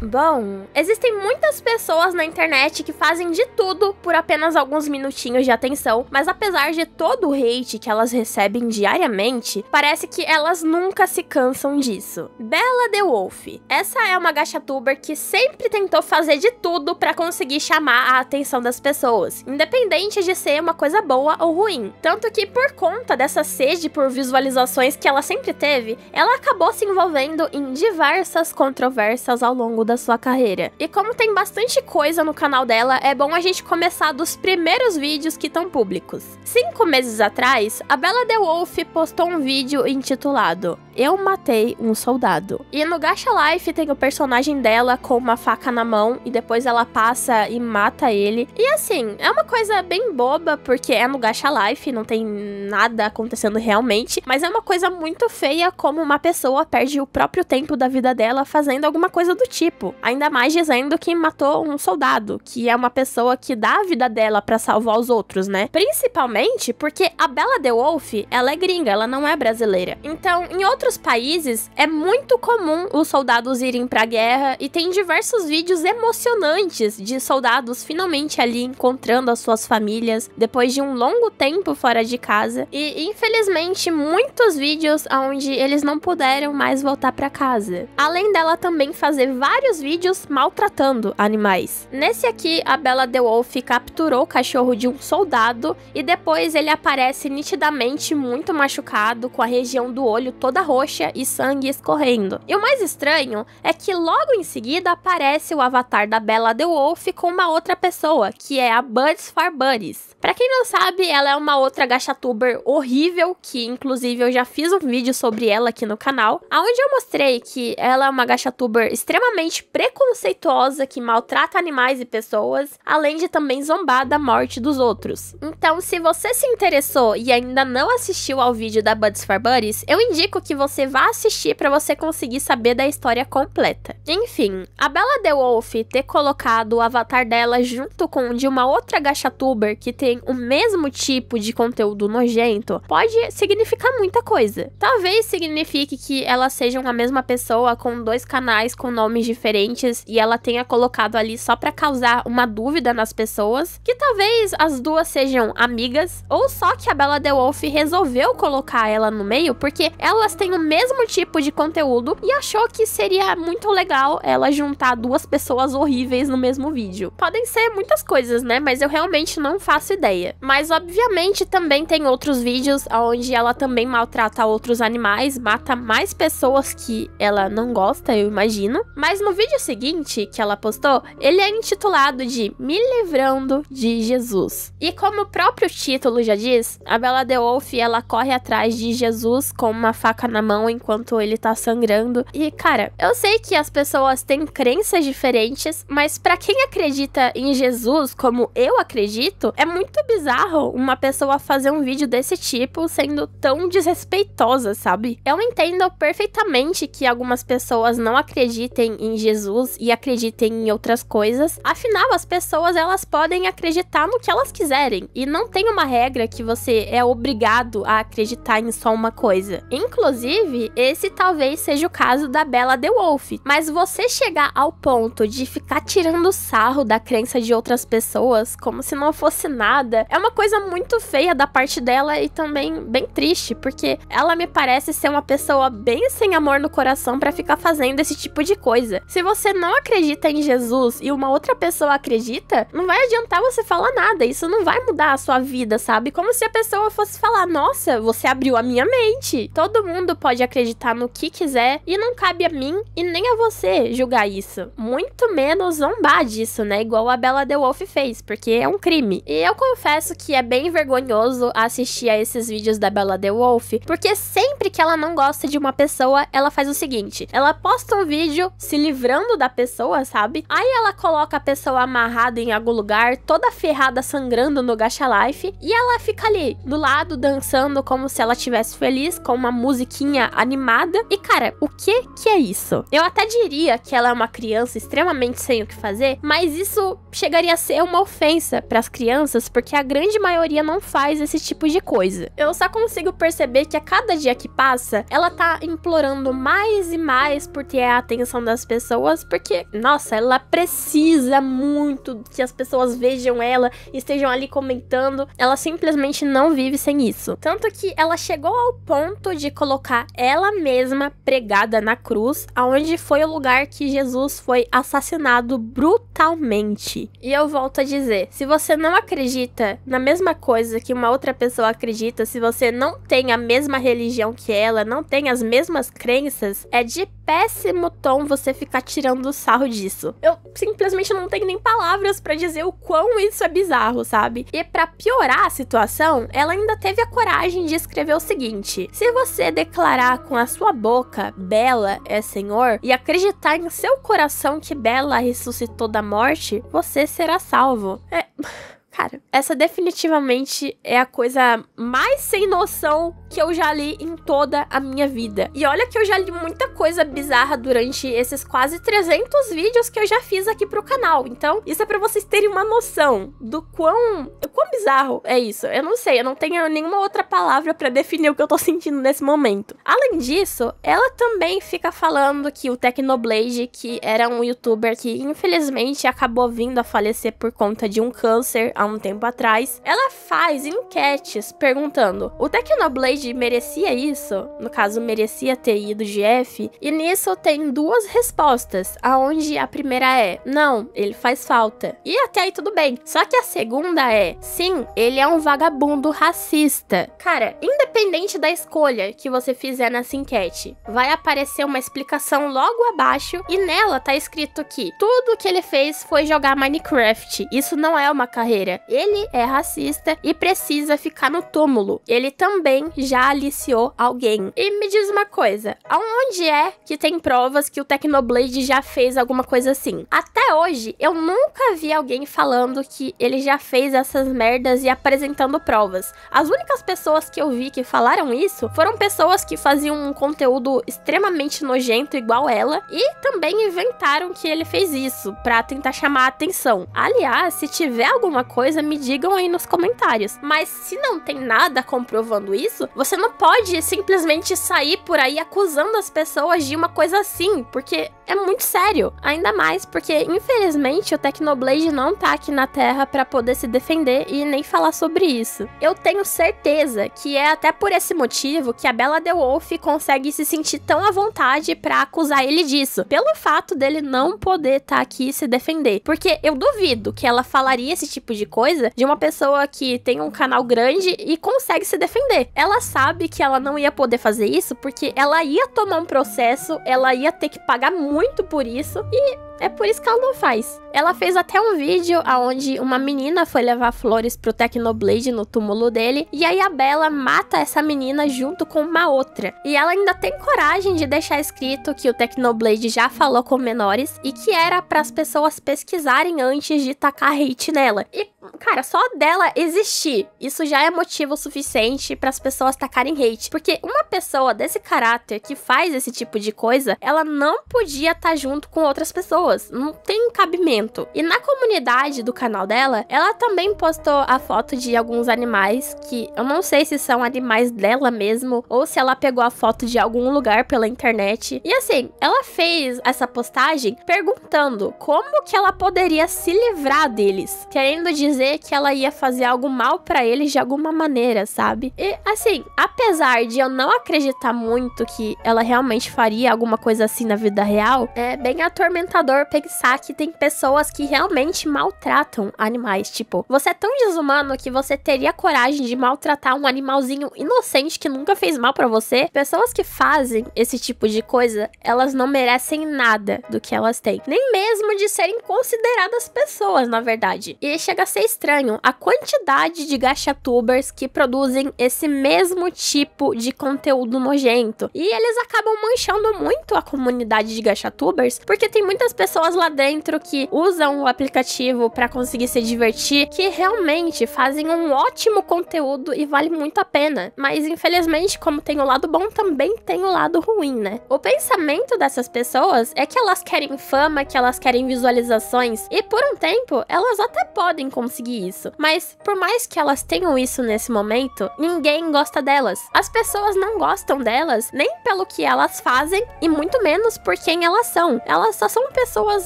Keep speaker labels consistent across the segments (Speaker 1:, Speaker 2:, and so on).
Speaker 1: Bom, existem muitas pessoas na internet que fazem de tudo por apenas alguns minutinhos de atenção, mas apesar de todo o hate que elas recebem diariamente, parece que elas nunca se cansam disso. Bella The Wolf. Essa é uma gachatuber que sempre tentou fazer de tudo para conseguir chamar a atenção das pessoas, independente de ser uma coisa boa ou ruim. Tanto que por conta dessa sede por visualizações que ela sempre teve, ela acabou se envolvendo em diversas controvérsias ao longo da sua carreira. E como tem bastante coisa no canal dela, é bom a gente começar dos primeiros vídeos que estão públicos. Cinco meses atrás, a Bella The Wolf postou um vídeo intitulado Eu Matei um Soldado. E no Gacha Life tem o personagem dela com uma faca na mão e depois ela passa e mata ele. E assim, é uma coisa bem boba, porque é no Gacha Life, não tem nada acontecendo realmente, mas é uma coisa muito feia como uma pessoa perde o próprio tempo da vida dela fazendo alguma coisa do tipo corpo. Ainda mais dizendo que matou um soldado, que é uma pessoa que dá a vida dela para salvar os outros, né? Principalmente porque a Bella de Wolf, ela é gringa, ela não é brasileira. Então, em outros países, é muito comum os soldados irem pra guerra e tem diversos vídeos emocionantes de soldados finalmente ali encontrando as suas famílias depois de um longo tempo fora de casa. E infelizmente, muitos vídeos onde eles não puderam mais voltar para casa. Além dela também fazer vários vários vídeos maltratando animais. Nesse aqui, a Bella DeWolf capturou o cachorro de um soldado e depois ele aparece nitidamente muito machucado, com a região do olho toda roxa e sangue escorrendo. E o mais estranho é que logo em seguida aparece o avatar da Bella DeWolf com uma outra pessoa, que é a Buds for Buddies. Pra quem não sabe, ela é uma outra gachatuber horrível, que inclusive eu já fiz um vídeo sobre ela aqui no canal, aonde eu mostrei que ela é uma gachatuber extremamente preconceituosa que maltrata animais e pessoas, além de também zombar da morte dos outros. Então, se você se interessou e ainda não assistiu ao vídeo da Buds for Buddies, eu indico que você vá assistir para você conseguir saber da história completa. Enfim, a Bella The Wolf ter colocado o avatar dela junto com o de uma outra gachatuber que tem o mesmo tipo de conteúdo nojento pode significar muita coisa. Talvez signifique que elas sejam a mesma pessoa com dois canais com nomes diferentes diferentes e ela tenha colocado ali só para causar uma dúvida nas pessoas, que talvez as duas sejam amigas, ou só que a Bella The Wolf resolveu colocar ela no meio porque elas têm o mesmo tipo de conteúdo e achou que seria muito legal ela juntar duas pessoas horríveis no mesmo vídeo. Podem ser muitas coisas, né? Mas eu realmente não faço ideia. Mas obviamente também tem outros vídeos onde ela também maltrata outros animais, mata mais pessoas que ela não gosta, eu imagino. Mas no vídeo seguinte que ela postou, ele é intitulado de Me Livrando de Jesus. E como o próprio título já diz, a Bela de Wolf, ela corre atrás de Jesus com uma faca na mão enquanto ele tá sangrando. E cara, eu sei que as pessoas têm crenças diferentes, mas para quem acredita em Jesus como eu acredito, é muito bizarro uma pessoa fazer um vídeo desse tipo sendo tão desrespeitosa, sabe? Eu entendo perfeitamente que algumas pessoas não acreditem em Jesus Jesus e acreditem em outras coisas. Afinal, as pessoas elas podem acreditar no que elas quiserem e não tem uma regra que você é obrigado a acreditar em só uma coisa. Inclusive, esse talvez seja o caso da Bella The Wolf, mas você chegar ao ponto de ficar tirando sarro da crença de outras pessoas como se não fosse nada é uma coisa muito feia da parte dela e também bem triste, porque ela me parece ser uma pessoa bem sem amor no coração para ficar fazendo esse tipo de coisa. Se você não acredita em Jesus e uma outra pessoa acredita, não vai adiantar você falar nada. Isso não vai mudar a sua vida, sabe? Como se a pessoa fosse falar: Nossa, você abriu a minha mente. Todo mundo pode acreditar no que quiser e não cabe a mim e nem a você julgar isso. Muito menos zombar disso, né? Igual a Bella The Wolf fez, porque é um crime. E eu confesso que é bem vergonhoso assistir a esses vídeos da Bella The Wolf, porque sempre que ela não gosta de uma pessoa, ela faz o seguinte: ela posta um vídeo se livrando livrando da pessoa, sabe? Aí ela coloca a pessoa amarrada em algum lugar, toda ferrada, sangrando no Gacha Life, e ela fica ali, do lado, dançando como se ela estivesse feliz, com uma musiquinha animada. E cara, o que que é isso? Eu até diria que ela é uma criança extremamente sem o que fazer, mas isso chegaria a ser uma ofensa para as crianças, porque a grande maioria não faz esse tipo de coisa. Eu só consigo perceber que a cada dia que passa, ela tá implorando mais e mais por ter a atenção das pessoas pessoas, porque, nossa, ela precisa muito que as pessoas vejam ela e estejam ali comentando. Ela simplesmente não vive sem isso. Tanto que ela chegou ao ponto de colocar ela mesma pregada na cruz, aonde foi o lugar que Jesus foi assassinado brutalmente. E eu volto a dizer, se você não acredita na mesma coisa que uma outra pessoa acredita, se você não tem a mesma religião que ela, não tem as mesmas crenças, é de péssimo tom você ficar tirando sarro disso. Eu simplesmente não tenho nem palavras para dizer o quão isso é bizarro, sabe? E para piorar a situação, ela ainda teve a coragem de escrever o seguinte: Se você declarar com a sua boca Bela é Senhor e acreditar em seu coração que Bela ressuscitou da morte, você será salvo. É. Cara, essa definitivamente é a coisa mais sem noção que eu já li em toda a minha vida. E olha que eu já li muita coisa bizarra durante esses quase 300 vídeos que eu já fiz aqui pro canal. Então, isso é para vocês terem uma noção do quão, quão bizarro é isso. Eu não sei, eu não tenho nenhuma outra palavra para definir o que eu tô sentindo nesse momento. Além disso, ela também fica falando que o Tecnoblade, que era um youtuber que infelizmente acabou vindo a falecer por conta de um câncer há um tempo atrás, ela faz enquetes perguntando: "O Tecnoblade merecia isso, no caso merecia ter ido de F, e nisso tem duas respostas, aonde a primeira é: não, ele faz falta. E até aí tudo bem. Só que a segunda é: sim, ele é um vagabundo racista. Cara, independente da escolha que você fizer nessa enquete, vai aparecer uma explicação logo abaixo e nela tá escrito que tudo que ele fez foi jogar Minecraft. Isso não é uma carreira. Ele é racista e precisa ficar no túmulo. Ele também já aliciou alguém. E me diz uma coisa, aonde é que tem provas que o Tecnoblade já fez alguma coisa assim? Até hoje, eu nunca vi alguém falando que ele já fez essas merdas e apresentando provas. As únicas pessoas que eu vi que falaram isso foram pessoas que faziam um conteúdo extremamente nojento igual ela e também inventaram que ele fez isso para tentar chamar a atenção. Aliás, se tiver alguma coisa, me digam aí nos comentários. Mas se não tem nada comprovando isso, você não pode simplesmente sair por aí acusando as pessoas de uma coisa assim, porque é muito sério. Ainda mais porque, infelizmente, o Technoblade não tá aqui na Terra para poder se defender e nem falar sobre isso. Eu tenho certeza que é até por esse motivo que a Bella The Wolf consegue se sentir tão à vontade para acusar ele disso, pelo fato dele não poder estar tá aqui e se defender. Porque eu duvido que ela falaria esse tipo de coisa de uma pessoa que tem um canal grande e consegue se defender. Ela sabe que ela não ia poder fazer isso porque ela ia tomar um processo, ela ia ter que pagar muito por isso e é por isso que ela não faz. Ela fez até um vídeo onde uma menina foi levar flores pro Tecnoblade no túmulo dele. E aí a Bela mata essa menina junto com uma outra. E ela ainda tem coragem de deixar escrito que o Tecnoblade já falou com menores e que era para as pessoas pesquisarem antes de tacar hate nela. E cara, só dela existir, isso já é motivo suficiente para as pessoas tacarem hate, porque uma pessoa desse caráter que faz esse tipo de coisa, ela não podia estar tá junto com outras pessoas, não tem cabimento. E na comunidade do canal dela, ela também postou a foto de alguns animais que eu não sei se são animais dela mesmo ou se ela pegou a foto de algum lugar pela internet. E assim, ela fez essa postagem perguntando como que ela poderia se livrar deles, querendo dizer dizer que ela ia fazer algo mal para eles de alguma maneira, sabe? E assim, apesar de eu não acreditar muito que ela realmente faria alguma coisa assim na vida real, é bem atormentador pensar que tem pessoas que realmente maltratam animais. Tipo, você é tão desumano que você teria coragem de maltratar um animalzinho inocente que nunca fez mal para você. Pessoas que fazem esse tipo de coisa, elas não merecem nada do que elas têm, nem mesmo de serem consideradas pessoas, na verdade. E chega a ser ser estranho a quantidade de gachatubers que produzem esse mesmo tipo de conteúdo nojento. E eles acabam manchando muito a comunidade de gachatubers, porque tem muitas pessoas lá dentro que usam o aplicativo para conseguir se divertir, que realmente fazem um ótimo conteúdo e vale muito a pena. Mas infelizmente, como tem o lado bom, também tem o lado ruim, né? O pensamento dessas pessoas é que elas querem fama, que elas querem visualizações, e por um tempo elas até podem conseguir conseguir isso. Mas por mais que elas tenham isso nesse momento, ninguém gosta delas. As pessoas não gostam delas nem pelo que elas fazem e muito menos por quem elas são. Elas só são pessoas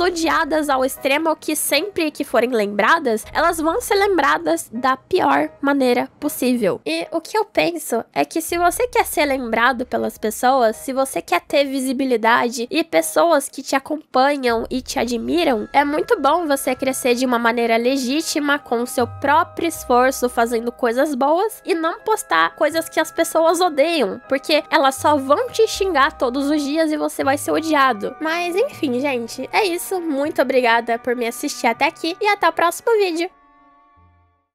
Speaker 1: odiadas ao extremo que sempre que forem lembradas, elas vão ser lembradas da pior maneira possível. E o que eu penso é que se você quer ser lembrado pelas pessoas, se você quer ter visibilidade e pessoas que te acompanham e te admiram, é muito bom você crescer de uma maneira legítima com o seu próprio esforço, fazendo coisas boas e não postar coisas que as pessoas odeiam, porque elas só vão te xingar todos os dias e você vai ser odiado. Mas enfim, gente, é isso. Muito obrigada por me assistir até aqui e até o próximo vídeo.